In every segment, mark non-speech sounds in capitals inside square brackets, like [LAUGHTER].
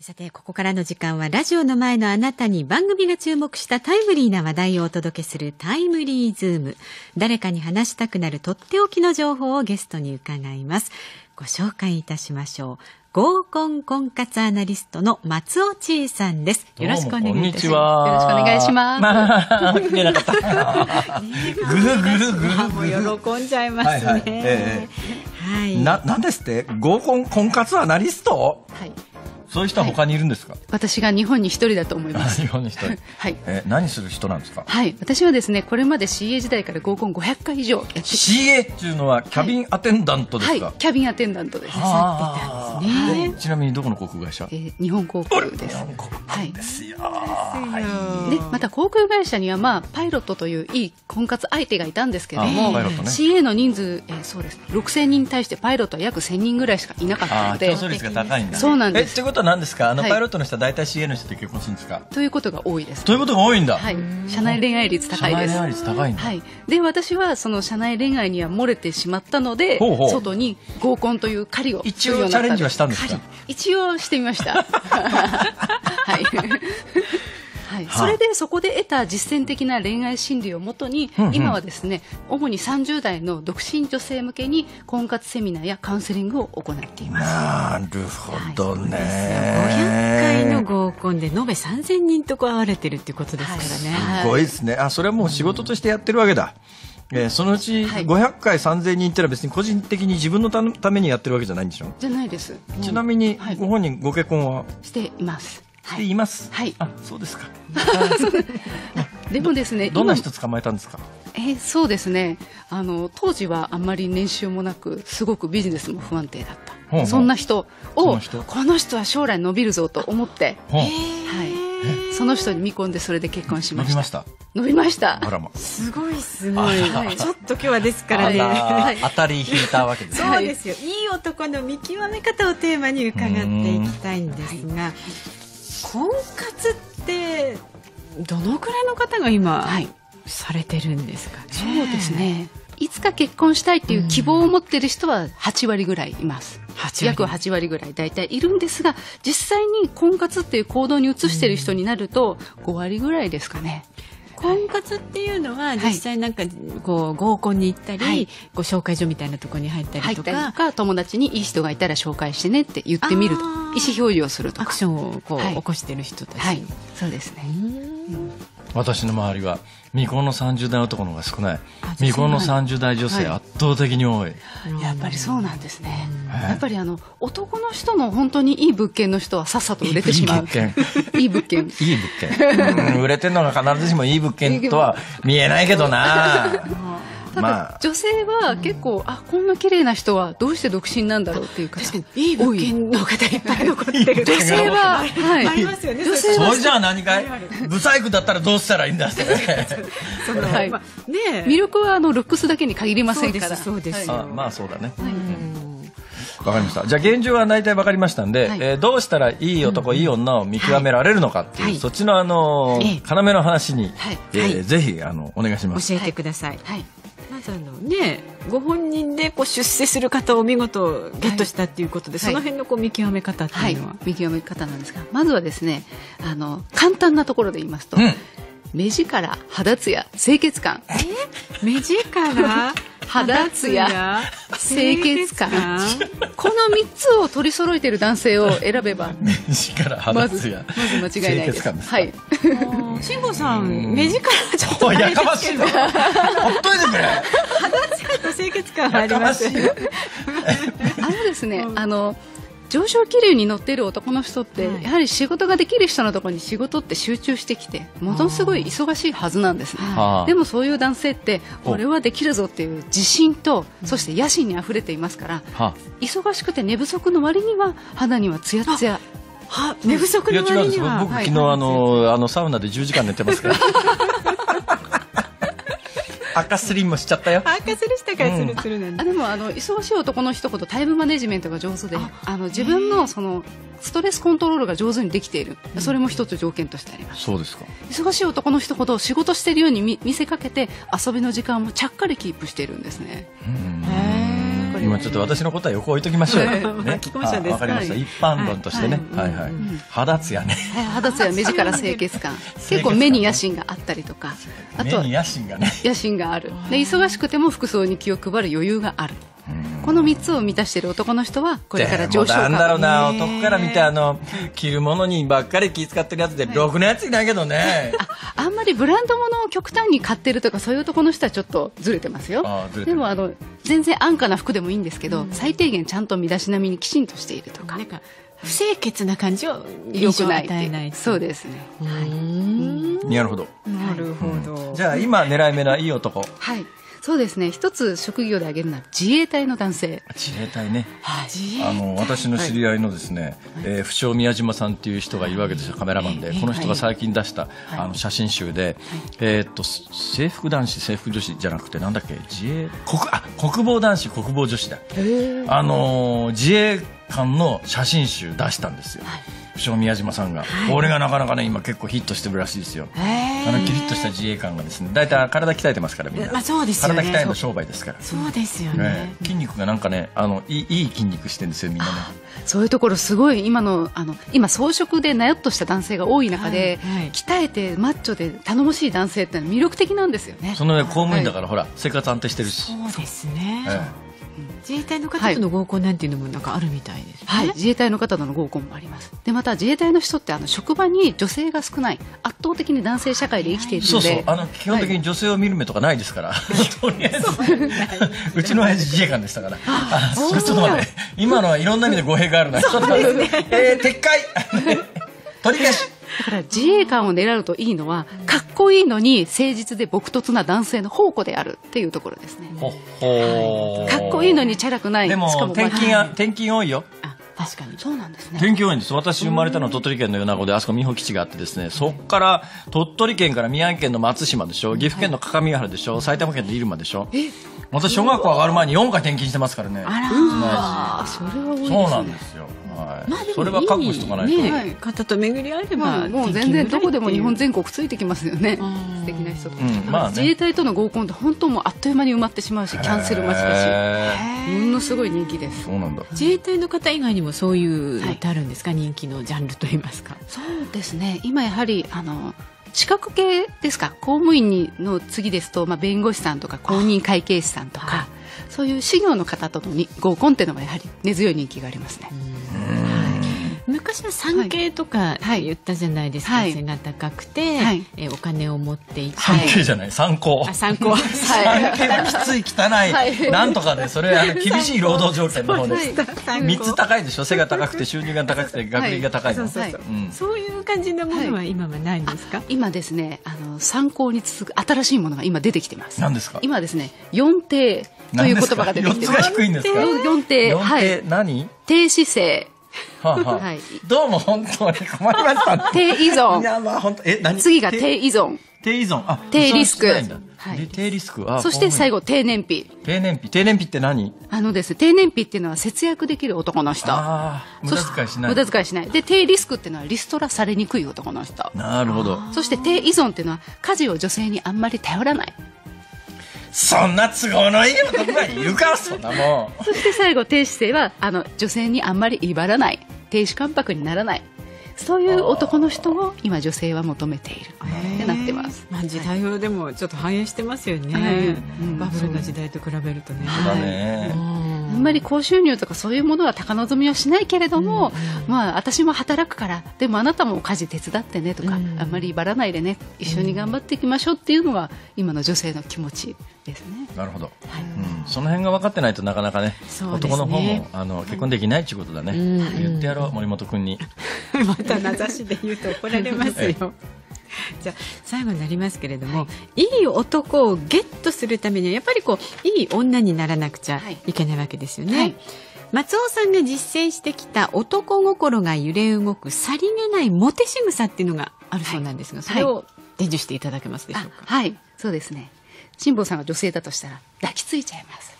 さて、ここからの時間はラジオの前のあなたに番組が注目したタイムリーな話題をお届けするタイムリーズーム。誰かに話したくなるとっておきの情報をゲストに伺います。ご紹介いたしましょう。合コン婚活アナリストの松尾千恵さんです。よろしくお願いします。よろしくお願いします。ぐるぐるぐる。[LAUGHS] もう喜んじゃいますね。はい、はい、な、なんですって合コン婚活アナリストはい。そういう人は他にいるんですか、はい、私が日本に一人だと思います [LAUGHS] 日本に一人はい、え何する人なんですかはい私はですねこれまで CA 時代から合コン500回以上やって CA っていうのはキャビンアテンダントですか、はい、キャビンアテンダントですはあ、ね、ちなみにどこの航空会社、えー、日本航空です日本航空ですよ、はい、でまた航空会社にはまあパイロットといういい婚活相手がいたんですけども、ね、CA の人数、えー、そうです、ね、6000人に対してパイロットは約1000人ぐらいしかいなかったので競争率が高いんだ、ね、そうなんですってことことは何ですかあの、パイロットの人は大体 CA の人と結婚するんですかということが多いですということが多いんだ、はい、社内恋愛率高いです恋愛率高いんだ、はい、で私はその社内恋愛には漏れてしまったのでほうほう外に合コンという狩りを一応チャレンジはしたんですか狩り一応してみました [LAUGHS] はいはい、それでそこで得た実践的な恋愛心理をもとに、うんうん、今はですね主に30代の独身女性向けに婚活セミナーやカウンセリングを行っていますなるほどね、はい、500回の合コンで延べ3000人とこ会われてるってことですからね、はい、すごいですねあそれはもう仕事としてやってるわけだ、えー、そのうち500回3000人ってのは別に個人的に自分のためにやってるわけじゃないんでしょじゃないです、ちなみにご本人ご結婚は、していますっています。はい。あ、そうですか。[LAUGHS] でもですね、どんな人捕まえたんですか。えー、そうですね。あの当時はあんまり年収もなく、すごくビジネスも不安定だった。ほうほうそんな人をこの人は将来伸びるぞと思って、はい、その人に見込んでそれで結婚しました。伸びました。伸びました。ま、すごいすごい。はい、ちょっと今日はですからね。当たり引いたわけです、ね。そうですよ。いい男の見極め方をテーマに伺っていきたいんですが。婚活ってどのくらいの方が今、はい、されてるんですかねそうですねいつか結婚したいっていう希望を持ってる人は8割ぐらいいます、8約8割ぐらい大体いるんですが実際に婚活っていう行動に移してる人になると5割ぐらいですかね、婚活っていうのは実際なんかこう合コンに行ったり、はい、こう紹介所みたいなところに入ったりとか友達にいい人がいたら紹介してねって言ってみると意思表示をするとかアクションをこう、起こしてる人たち、はい、そうですね、私の周りは未婚の30代男の方が少ない未婚の30代女性、は圧倒的に多いやっぱりそうなんですね、やっぱりあの男の人の本当にいい物件の人はさっさと売れてしまういい物件 [LAUGHS] いい物件売れてるのが必ずしもいい物件とは見えないけどな [LAUGHS] まあ、女性は結構、あこんな綺麗な人はどうして独身なんだろうっていうか確かにいい物件の方いっぱい残ってる女性は、はい、ありますよね女性はそれじゃあ何かい不細工だったらどうしたらいいんだってはいまあ、ね魅力はあのルックスだけに限りませんからそうですあまあそうだね、はいわかりました。じゃあ現状は大体わかりましたんで、はえどうしたらいい男、いい女を見極められるのかっていう、そっちのあの、要の話に、はえぜひあのお願いします。教えてください。はいだろうねご本人でこう出世する方を見事ゲットしたっていうことで、はい、その辺のこう見極め方っていうのは、はい、見極め方なんですがまずはですねあの簡単なところで言いますと、うん、目力肌ツヤ清潔感え目力肌ツヤ清潔感この3つを取り揃えている男性を選べば目力肌ツヤまず間違いないですはい慎吾さん目力ちょっとやかましいほっといてくれ肌ツヤと清潔感ありますあのですねあの上昇気流に乗っている男の人って、はい、やはり仕事ができる人のところに仕事って集中してきてものすごい忙しいはずなんですねでもそういう男性って俺はできるぞっていう自信とそして野心にあふれていますから忙しくて寝不足の割には肌にはつやつやは寝不足の割には僕昨日、あのあのサウナで10時間寝てますから [LAUGHS] 赤スリもしちゃったよ赤スリしたからスルなんで、うん、でもあの忙しい男の一言タイムマネジメントが上手であの自分のそのストレスコントロールが上手にできている、うん、それも一つ条件としてありますそうですか忙しい男の人ほど仕事しているように見せかけて遊びの時間もちゃっかりキープしているんですね、うん、へえこれ今ちょっと私のことは横置いときましょう。ね、既婚者です。わかりました。一般論としてね。はいはい。肌ツヤね。肌ツヤ、目力清潔感。結構目に野心があったりとか。あと野心がね。野心がある。で忙しくても服装に気を配る余裕がある。この3つを満たしている男の人はこれから上昇なんだろうな男から見てあの着るものにばっかり気使ってるやつで、ろくなやついないけどね [LAUGHS] ああんまりブランド物を極端に買ってるとかそういう男の人はちょっとずれてますよでもあの全然安価な服でもいいんですけど、うん、最低限ちゃんと身だしなみにきちんとしているとか。か不清潔な感じを印象与えないそうですね、はい、なるほどなるほど、じゃあ今狙い目ないい男はいそうですね一つ職業で挙げるのは自衛隊の男性自衛隊ね、はい、あの私の知り合いのですね、はい、えー、不詳宮島さんっていう人がいるわけですよカメラマンで、はい、この人が最近出した、あの写真集で、えー、っと制服男子制服女子じゃなくてなんだっけ自衛国あ国防男子国防女子だあの自衛官の写真集出したんですよ、小宮島さんが、はい、こがなかなかね今結構ヒットしてるらしいですよあのキリッとした自衛官がですね大体体鍛えてますからみんな、まあそうですね、体鍛えの商売ですからそうですよね、ね、筋肉がなんかねあのいいいい筋肉してるんですよみんなねそういうところすごい今のあの今装飾でなよっとした男性が多い中で、はいはい、鍛えてマッチョで頼もしい男性って魅力的なんですよねその上公務員だから、ほら生活安定してるしそうですね、ええ自衛隊の方との合コンなんていうのもなんかあるみたいです、ね、はい、自衛隊の方との合コンもありますでまた自衛隊の人ってあの職場に女性が少ない圧倒的に男性社会で生きているのでそうあの基本的に女性を見る目とかないですから、はい、[LAUGHS] とりあえずうちの親父自衛官でしたからあちょっと待って今のはいろんな意味で語弊があるな、ね、とって、えー、撤回 [LAUGHS] 取り消しだから自衛官を狙うといいのはかっこいいのに誠実で朴突な男性の宝庫であるっていうところですね、はい、かっこいいのにチャラくないでもしかも転勤転勤多いよ確かにそうなんですね天気多いんです私生まれたのは鳥取県の米子であそこ美保基地があってですねそこから鳥取県から宮城県の松島でしょ岐阜県の各務原でしょ埼玉県の入間でしょえ、私小学校上がる前に4回転勤してますからねあらそれは多いです、ね、そうなんですよはい、まあでもそれは覚悟しとかないと、ね、はい、方と巡り合えれば、もう全然どこでも日本全国ついてきますよね素敵な人と、うんまあね、自衛隊との合コンって本当もうあっという間に埋まってしまうしキャンセル待ちだしものすごい人気ですそうなんだ自衛隊の方以外にもそういうのってあるんですか、はい、人気のジャンルといいますかそうですね今やはりあの資格系ですか公務員の次ですと、まあ、弁護士さんとか公認会計士さんとか、そういう資料の方との合コンっていうのがやはり根強い人気がありますね。昔は産経とか言ったじゃないですか、背が高くて、お金を持っていて産経じゃない参考参考産経はきつい汚い、なんとかで、それあの [LAUGHS] 厳しい労働条件の方です3つ高いでしょ背が高くて収入が高くて学歴が高いの、うそういう感じのものは今はないんですか、今ですねあの参考に続く新しいものが今出てきてます何ですか今ですね四定という言葉が出てきてます四低いんですか四定は低姿勢はい、どうも本当に困りました。[LAUGHS] 低依存。いや、まあ本当、え、何次が低依存。低依存。あ、低リスク。はい、低リスクそして最後低燃費低燃費低燃費って何あのです低燃費っていうのは節約できる男の人無駄遣いしない無駄遣いしないで低リスクっていうのはリストラされにくい男の人なるほどそして低依存っていうのは家事を女性にあんまり頼らないそんな都合のいい男がいるかそんなもんそして最後低姿勢はあの女性にあんまり威張らない亭主関白にならないそういう男の人を今女性は求めているってなってます、まあ、時代をでもちょっと反映してますよね、はい、バブルの時代と比べるとね、はい、そうだね、あんまり高収入とかそういうものは高望みはしないけれども、うん、まあ、私も働くからでもあなたも家事手伝ってねとか、うん、あんまり威張らないでね一緒に頑張っていきましょうっていうのは今の女性の気持ちですね。なるほど、はいうん、その辺が分かってないとなかなかね、ね、男の方もあの結婚できないということだね、言ってやろう森本君にまた名指しで言うと怒られますよ。[LAUGHS] じゃ最後になりますけれども、はい、いい男をゲットするためにはやっぱりこういい女にならなくちゃいけないわけですよね。はい松尾さんが実践してきた男心が揺れ動くさりげないモテ仕草っていうのがあるそうなんですが、それを伝授していただけますでしょうか。はい、そうですね。辛坊さんが女性だとしたら抱きついちゃいます。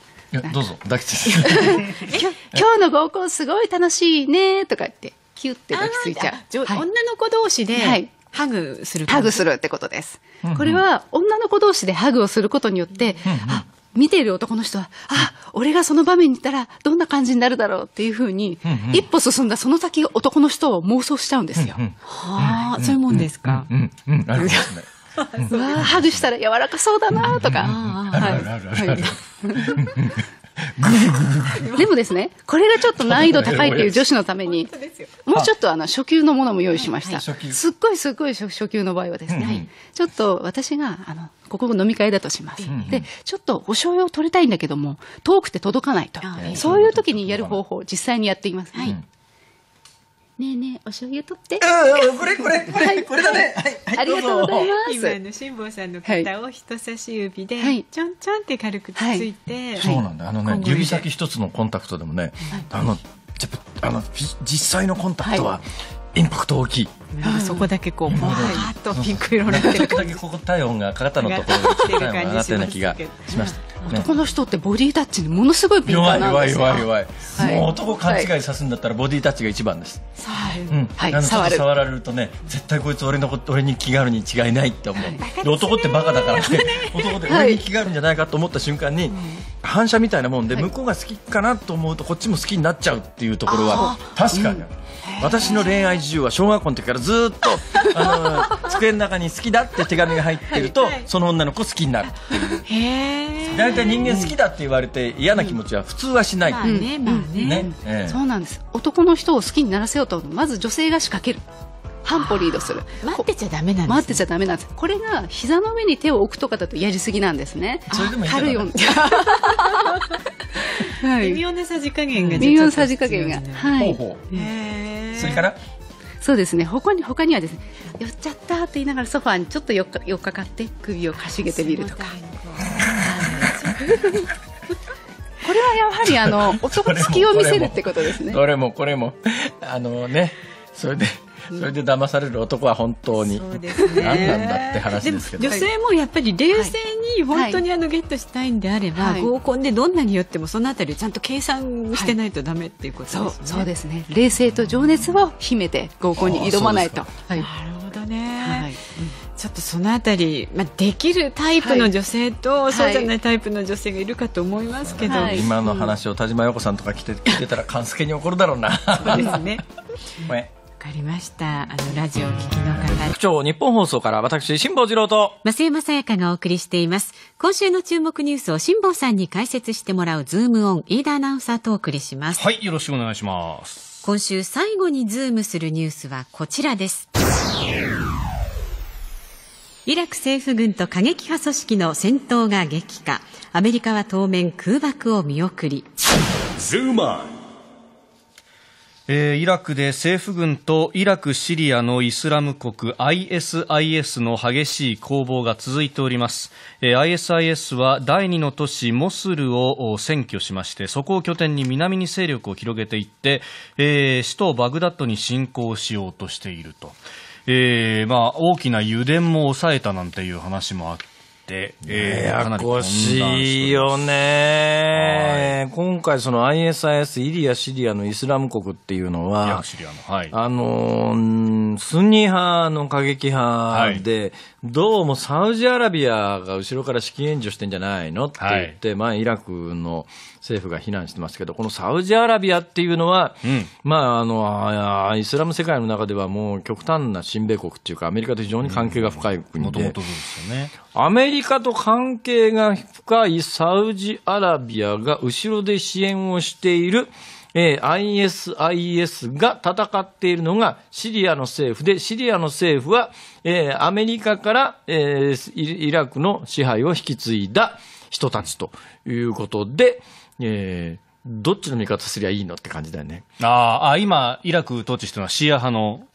どうぞ抱きついて [LAUGHS] 今日の合コンすごい楽しいねとかってキュッて抱きついちゃう、はい、女の子同士で、はい、ハグするハグするってことです。うんうん、これは女の子同士でハグをすることによって、うんうん、あ見ている男の人は、あ、俺がその場面にいたらどんな感じになるだろうっていうふうに、うんうん、一歩進んだその先男の人を妄想しちゃうんですよ。うんうん、はあ、うんうん、そういうもんですか。うん、うん、あんでわハグしたら柔らかそうだなとか。はい。[LAUGHS] でもですね、これがちょっと難易度高いっていう女子のために、もうちょっとあの初級のものも用意しました。すっごいすっごい初級の場合はですね、ちょっと私が、あの、ここ飲み会だとします。で、ちょっとお醤油を取りたいんだけども、遠くて届かないと。そういう時にやる方法を実際にやっています。はい。ねえねえ、お醤油取って。うん、うん、これ、これ、これ、はい、これだね。はい、はい、ありがとうございます。今の辛坊さんの肩を人差し指で、ちょんちょんって軽くつついて。そうなんだ。あのね、指先一つのコンタクトでもね、はい、あの、あの、実際のコンタクトは。インパクト大きい、うん、そこだけこうパーっとピンク色になってる感じここ体温が肩のところで体温が上がったような気がしました、ね、男の人ってボディタッチにものすごい敏感なんですよ弱い弱い弱い、弱い、もう男勘違いさすんだったらボディタッチが一番です、はいうんはい、あの触られるとね絶対こいつ俺のこ俺に気るに違いないって思う、はい、男ってバカだからね男で俺に気があるんじゃないかと思った瞬間に、反射みたいなもんで、向こうが好きかなと思うとこっちも好きになっちゃうっていうところは確かに、私の恋愛事情は小学校の時からずっと、[LAUGHS] あの机の中に好きだって手紙が入ってると、はいはい、その女の子好きになるいう大体人間好きだって言われて嫌な気持ちは普通はしない、まあねまあね、ね、そうなんです男の人を好きにならせようとまず女性が仕掛ける半歩リードする待ってちゃダメなんです、ね、待ってちゃダメなんですこれが膝の上に手を置くとかだとやりすぎなんですね軽い音はい、微妙なさじ加減が、ね、微妙なさじ加減がはいほそれからそうですね他に他にはですね寄っちゃったって言いながらソファーにちょっとよっかよっかかって首をかしげてみるとかこれはやはりあの男付きを見せるってことですねどれもこれもあのねそれで [LAUGHS] それで騙される男は本当に、ね、何なんだって話ですけど女性もやっぱり冷静に本当にあのゲットしたいんであれば、はいはい、合コンでどんなによってもそのあたりちゃんと計算してないとダメっていうことですね、はい、そうそうですね冷静と情熱を秘めて合コンに挑まないと、はい、なるほどね、はい、うんちょっとそのあたり、まあ、できるタイプの女性と、はい、そうじゃないタイプの女性がいるかと思いますけど、はい、今の話を田島陽子さんとか聞いてたら、[LAUGHS] 勘助に怒るだろうな。そうですね [LAUGHS] わかりましたあのラジオを聞きの方区長日本放送から私辛坊治郎と増山さやかがお送りしています今週の注目ニュースを辛坊さんに解説してもらうズームオン飯田アナウンサーとお送りしますはいよろしくお願いします今週最後にズームするニュースはこちらですイラク政府軍と過激派組織の戦闘が激化アメリカは当面空爆を見送りズーマーえー、イラクで政府軍とイラク・シリアのイスラム国 ISIS の激しい攻防が続いております、えー、ISIS は第二の都市モスルを占拠しましてそこを拠点に南に勢力を広げていって、えー、首都バグダッドに侵攻しようとしていると。えーまあ、大きな油田も抑えたなんていう話もあっ、えー、ややこしいよね、今回、その ISIS、イリア、シリアのイスラム国っていうのは、あのスニ派の過激派で、どうもサウジアラビアが後ろから資金援助してんじゃないのって言って、まあ、イラクの政府が非難してますけど、このサウジアラビアっていうのは、うん、まあ、あの、イスラム世界の中ではもう極端な親米国っていうか、アメリカと非常に関係が深い国で、ですよね。アメリカと関係が深いサウジアラビアが後ろで支援をしている、えー、ISIS が戦っているのがシリアの政府で、シリアの政府は、えー、アメリカから、えー、イラクの支配を引き継いだ人たちということで、えー、どっちの味方すりゃいいのって感じだよね。ああ、今、イラク統治してるのはシーア派の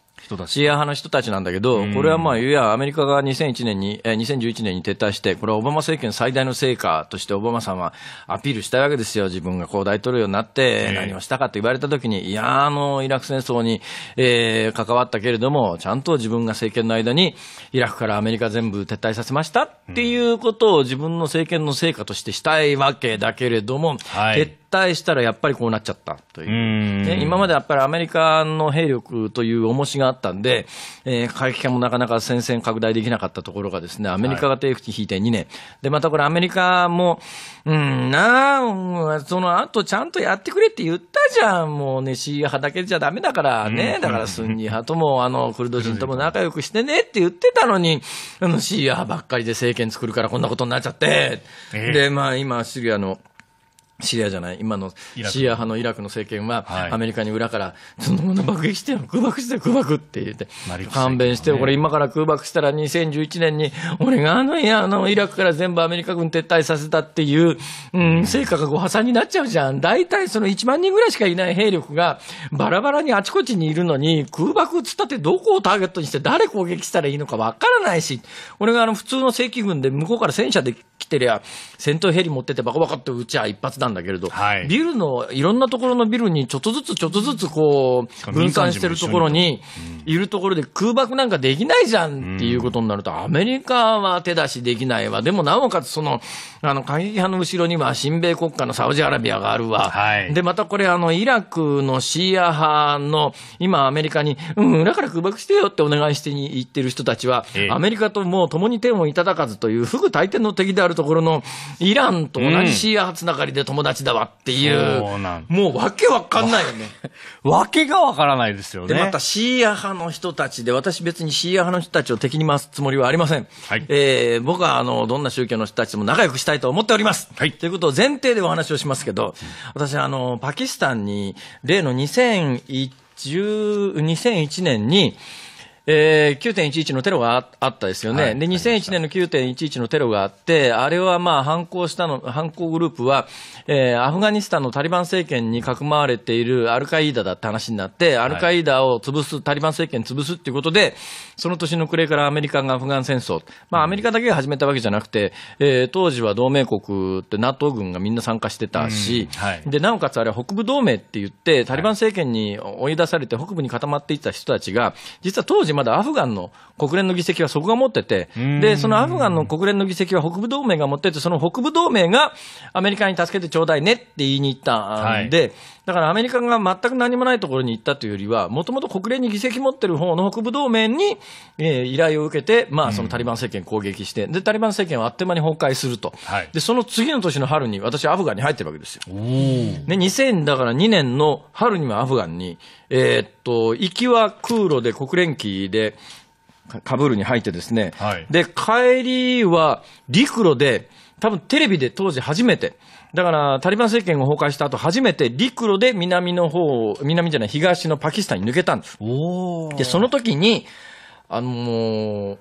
シーア派の人たちなんだけど、これはまあ、いやアメリカが2001年に、え2011年に撤退して、これはオバマ政権最大の成果としてオバマさんはアピールしたいわけですよ。自分がこう大統領になって何をしたかって言われたときに、いやあの、イラク戦争に、えー、関わったけれども、ちゃんと自分が政権の間にイラクからアメリカ全部撤退させましたっていうことを自分の政権の成果としてしたいわけだけれども、はい、撤退したらやっぱりこうなっちゃったという、ね、今までやっぱりアメリカの兵力という重しがあったんで、えー、海域もなかなか戦線拡大できなかったところが、ですねアメリカが手を引いて2年、はい、でまたこれ、アメリカも、うんなあ、そのあとちゃんとやってくれって言ったじゃん、もうね、シーア派だけじゃだめだからね、だからスンニ派ともあのクルド人とも仲良くしてねって言ってたのに、あのシーア派ばっかりで政権作るからこんなことになっちゃって、えー、でまあ、今、シリアの。シリアじゃない、今のシーア派のイラクの政権は、アメリカに裏から、そのもの爆撃してよ、空爆してよ、空爆って言って、勘弁してよ、これ、今から空爆したら、2011年に、俺があのいやあのイラクから全部アメリカ軍撤退させたっていう、うん、成果がご破産になっちゃうじゃん、大体その1万人ぐらいしかいない兵力が、バラバラにあちこちにいるのに、空爆つったって、どこをターゲットにして、誰攻撃したらいいのか分からないし、俺があの普通の正規軍で、向こうから戦車で来てりゃ、戦闘ヘリ持ってて、ばこばこって撃ちゃ、一発たんだけれど、はい、ビルの、いろんなところのビルにちょっとずつちょっとずつこう、分散してるところに、いるところで空爆なんかできないじゃんっていうことになると、アメリカは手出しできないわ。でもなおかつその、あの、過激派の後ろには親米国家のサウジアラビアがあるわ。はい、で、またこれあの、イラクのシーア派の、今アメリカに、うん、裏から空爆してよってお願いしてに行ってる人たちは、アメリカともう共に手をいただかずという、ふぐ大抵の敵であるところの、イランと同じシーア派つながりで、友達だわっていう、もうわけわかんないよね。[LAUGHS] わけがわからないですよね。で、またシーア派の人たちで、私別にシーア派の人たちを敵に回すつもりはありません。はい、えー、僕はあの、どんな宗教の人たちとも仲良くしたいと思っております。はい、ということを前提でお話をしますけど、私あの、パキスタンに、例の2001 2001年に、えー、9.11のテロがあったですよね、はい、で2001年の9.11のテロがあって、あれはまあ犯行したの犯行グループは、えー、アフガニスタンのタリバン政権にかくまわれているアルカイーダだって話になって、アルカイーダを潰す、タリバン政権潰すっていうことで、その年の暮れからアメリカがアフガン戦争、まあ、アメリカだけが始めたわけじゃなくて、えー、当時は同盟国って NATO 軍がみんな参加してたし、はい、でなおかつあれは北部同盟って言って、タリバン政権に追い出されて北部に固まっていた人たちが、実は当時、まだアフガンの国連の議席はそこが持ってて、で、そのアフガンの国連の議席は北部同盟が持ってて、その北部同盟がアメリカに助けてちょうだいねって言いに行ったんで、はい、だからアメリカが全く何もないところに行ったというよりは、もともと国連に議席持ってる方の北部同盟に、えー、依頼を受けて、まあ、そのタリバン政権攻撃して、で、タリバン政権はあっという間に崩壊すると。はい、で、その次の年の春に私はアフガンに入ってるわけですよ。で、2000だから2年の春にはアフガンに、えー、っと、行きは空路で国連機で、カブールに入ってですね、はい、で、帰りは陸路で、多分テレビで当時初めて、だからタリバン政権が崩壊した後初めて陸路で南の方南じゃない、東のパキスタンに抜けたんです。で、その時に、あの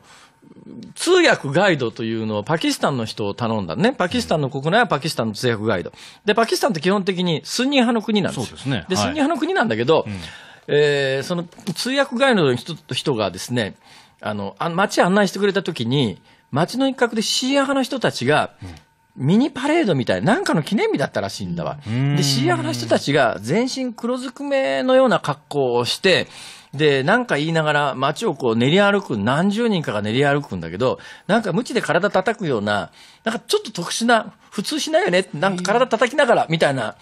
通訳ガイドというのをパキスタンの人を頼んだね。パキスタンの国内はパキスタンの通訳ガイド。で、パキスタンって基本的にスンニ派の国なんですよ。で、ねはい、スンニ派の国なんだけど、うん、えー、その通訳ガイドの人がですね、あの、あ街案内してくれたときに、街の一角でシーア派の人たちが、ミニパレードみたいな、なんかの記念日だったらしいんだわ。で、シーア派の人たちが全身黒ずくめのような格好をして、で、なんか言いながら街をこう練り歩く、何十人かが練り歩くんだけど、なんか無知で体叩くような、なんかちょっと特殊な、普通しないよね、なんか体叩きながら、みたいな、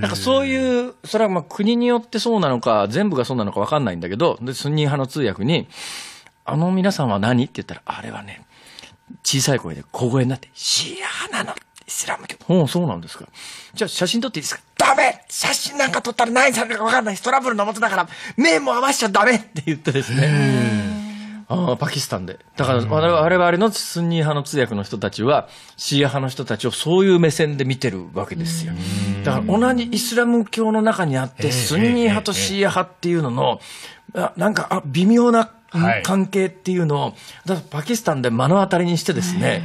なんかそういう、それはまあ国によってそうなのか、全部がそうなのかわかんないんだけど、で、スンニー派の通訳に、あの皆さんは何って言ったら、あれはね、小さい声で小声になって、シーアなのイスラム教。うん、そうなんですか。じゃあ写真撮っていいですかダメ写真なんか撮ったら何されるかわかんないトラブルのもとだから、目も合わしちゃダメって言ってですね。ああ、パキスタンで。だから、我々のスンニー派の通訳の人たちは、シーア派の人たちをそういう目線で見てるわけですよ。だから、同じイスラム教の中にあって、スンニー派とシーア派っていうのの、なんか、あ、微妙な関係っていうのを、はい、パキスタンで目の当たりにしてですね、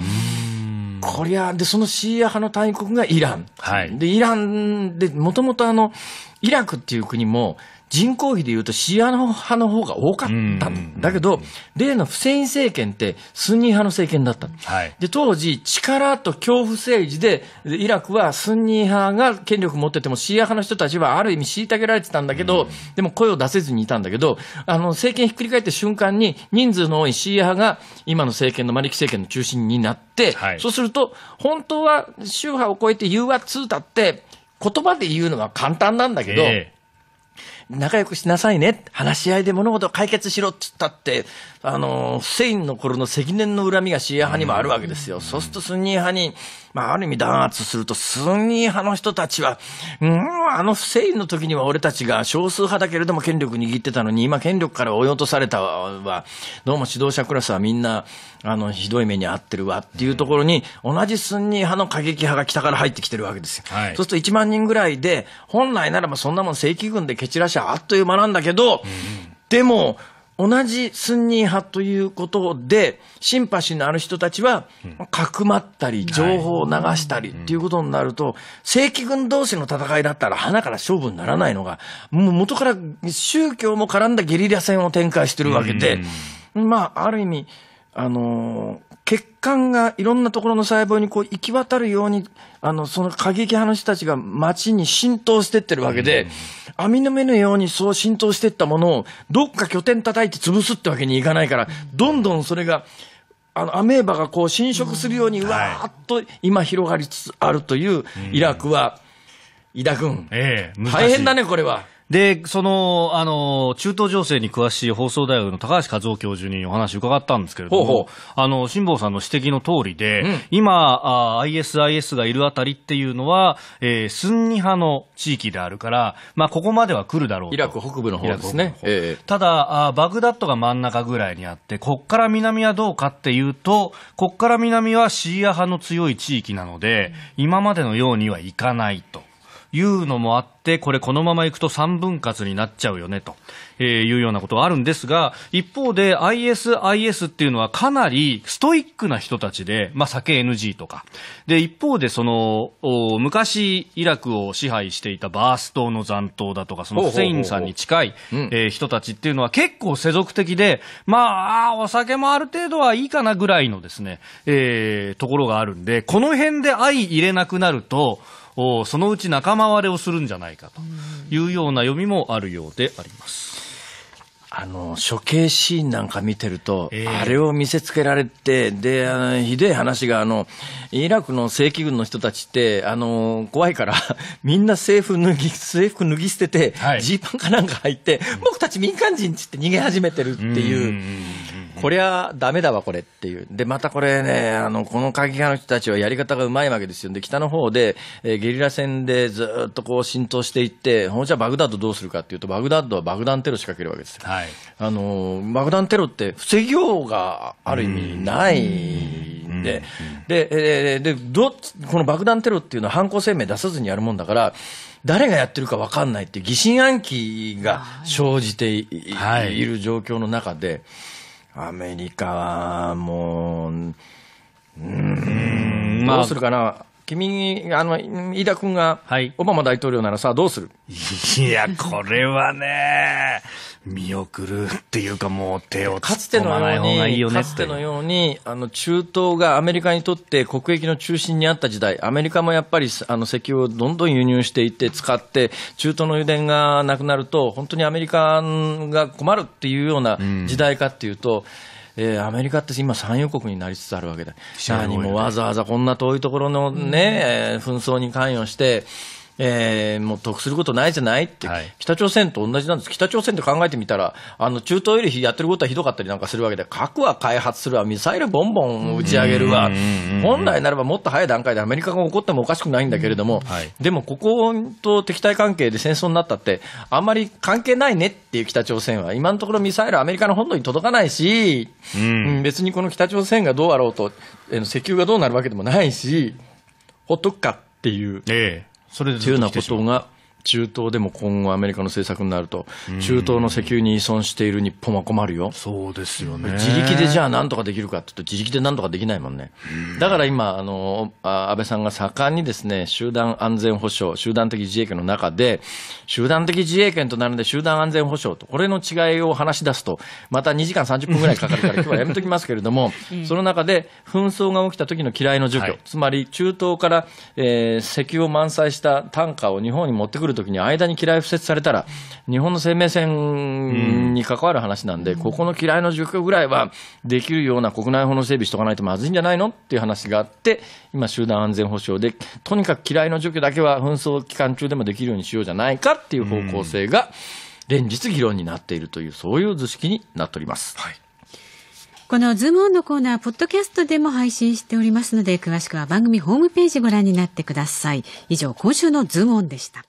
こりゃ、で、そのシーア派の大国がイラン。はい、で、イランで、もともとあの、イラクっていう国も、人口比でいうとシーアの派の方が多かったんだけど、例のフセイン政権ってスンニ派の政権だった。はい、で、当時、力と恐怖政治で、イラクはスンニ派が権力を持ってても、シーア派の人たちはある意味虐げられてたんだけど、でも声を出せずにいたんだけど、あの、政権ひっくり返った瞬間に人数の多いシーア派が今の政権のマリキ政権の中心になって、はい、そうすると、本当は宗派を超えて融和通だって、言葉で言うのは簡単なんだけど、えー仲良くしなさいね。話し合いで物事を解決しろって言ったって、あの、フセインの頃の積年の恨みがシーア派にもあるわけですよ。そうするとスンニー派に、まあ、ある意味弾圧すると、スンニー派の人たちは、うん、あのフセインの時には俺たちが少数派だけれども権力握ってたのに、今権力から追い落とされたわ、どうも指導者クラスはみんな、あの、ひどい目に遭ってるわっていうところに、同じスンニー派の過激派が北から入ってきてるわけですよ。はい、そうすると1万人ぐらいで、本来ならばそんなもん正規軍で蹴散らしあっという間なんだけど、でも、同じスンニー派ということで、シンパシーのある人たちは、かくまったり、情報を流したりっていうことになると、正規軍同士の戦いだったら、花から勝負にならないのが、もう元から宗教も絡んだゲリラ戦を展開してるわけで、まあ、ある意味、あのー血管がいろんなところの細胞にこう行き渡るように、あの、その過激派の人たちが街に浸透してってるわけで、網の目のようにそう浸透していったものを、どっか拠点叩いて潰すってわけにいかないから、どんどんそれが、あの、アメーバがこう侵食するように、うわーっと今広がりつつあるというイラクは、伊田君、ええ、大変だね、これは。で、その、あの、中東情勢に詳しい放送大学の高橋和夫教授にお話伺ったんですけれども、ほうほうあの、辛坊さんの指摘の通りで、うん、今、ISIS がいるあたりっていうのは、えー、スンニ派の地域であるから、まあ、ここまでは来るだろうイラク北部の方ですね。ええ、ただあ、バグダッドが真ん中ぐらいにあって、こっから南はどうかっていうと、こっから南はシーア派の強い地域なので、今までのようにはいかないと。いうのもあってこれこのままいくと3分割になっちゃうよねとえいうようなことがあるんですが、一方で IS、IS っていうのはかなりストイックな人たちで、まあ、酒 NG とか。で、一方で、その、昔イラクを支配していたバース島の残党だとか、そのフセインさんに近い、人たちっていうのは結構世俗的で、まあ、お酒もある程度はいいかなぐらいのですね、えー、ところがあるんで、この辺で相入れなくなると、そのうち仲間割れをするんじゃないかというような読みもあるようであります。あの、処刑シーンなんか見てると、えー、あれを見せつけられて、で、ひでえ話が、あの、イラクの正規軍の人たちって、あの、怖いから、[LAUGHS] みんな制服脱ぎ、制服脱ぎ捨てて、ジ、は、ー、い、パンかなんか入って、僕たち民間人って逃げ始めてるっていう。うこりゃだめだわ、これっていう。で、またこれね、あの、この過激派の人たちはやり方がうまいわけですよ。で、北の方で、えー、ゲリラ戦でずっとこう浸透していって、ほんじゃバグダッドどうするかっていうと、バグダッドは爆弾テロ仕掛けるわけです。はい。あの、爆弾テロって防ぎようがある意味ないんで、で、えで、ど、この爆弾テロっていうのは犯行声明出さずにやるもんだから、誰がやってるか分かんないって疑心暗鬼が生じてい,、る状況の中で、はいはいアメリカはもう、うん、んどうするかな。君、あの、飯田君が、オバマ大統領ならさ、どうする、いや、これはね見送るっていうか、もう手をかつてのように、かつてのように、あの中東がアメリカにとって国益の中心にあった時代、アメリカもやっぱりあの石油をどんどん輸入していって、使って、中東の油田がなくなると、本当にアメリカが困るっていうような時代かっていうと、うんえー、アメリカって今、産油国になりつつあるわけで、何もわざわざこんな遠いところのね、ね、うん、紛争に関与して、えー、もう得することないじゃないって、はい、北朝鮮と同じなんです、北朝鮮って考えてみたら、あの中東よりやってることはひどかったりなんかするわけで、核は開発するわ、ミサイルボンボン打ち上げるわ、本来ならばもっと早い段階でアメリカが怒ってもおかしくないんだけれども、はい、でもここと敵対関係で戦争になったって、あんまり関係ないねっていう北朝鮮は、今のところミサイル、アメリカの本土に届かないし、うん、別にこの北朝鮮がどうあろうと、石油がどうなるわけでもないし、ほっとくかっていう。ええそれというようなことが中東でも今後、アメリカの政策になると、中東の石油に依存している日本は困るよ、そうですよね自力でじゃあ、なんとかできるかって言うと、自力でなんとかできないもんね、だから今、あの安倍さんが盛んにですね集団安全保障、集団的自衛権の中で、集団的自衛権となるんで集団安全保障と、これの違いを話し出すと、また2時間30分ぐらいかかるから、今日はやめときますけれども、[LAUGHS] その中で紛争が起きた時の嫌いの除去、はい、つまり中東から、えー、石油を満載したタンカーを日本に持ってくる。るときに間に機雷敷設されたら、日本の生命線に関わる話なんで、ここの嫌いの除去ぐらいはできるような国内法の整備しとかないとまずいんじゃないのっていう話があって、今、集団安全保障で、とにかく嫌いの除去だけは紛争期間中でもできるようにしようじゃないかっていう方向性が、連日議論になっているという、そういう図式になっております。はいこのズームオンのコーナー、ポッドキャストでも配信しておりますので、詳しくは番組ホームページご覧になってください。以上、今週のズームオンでした。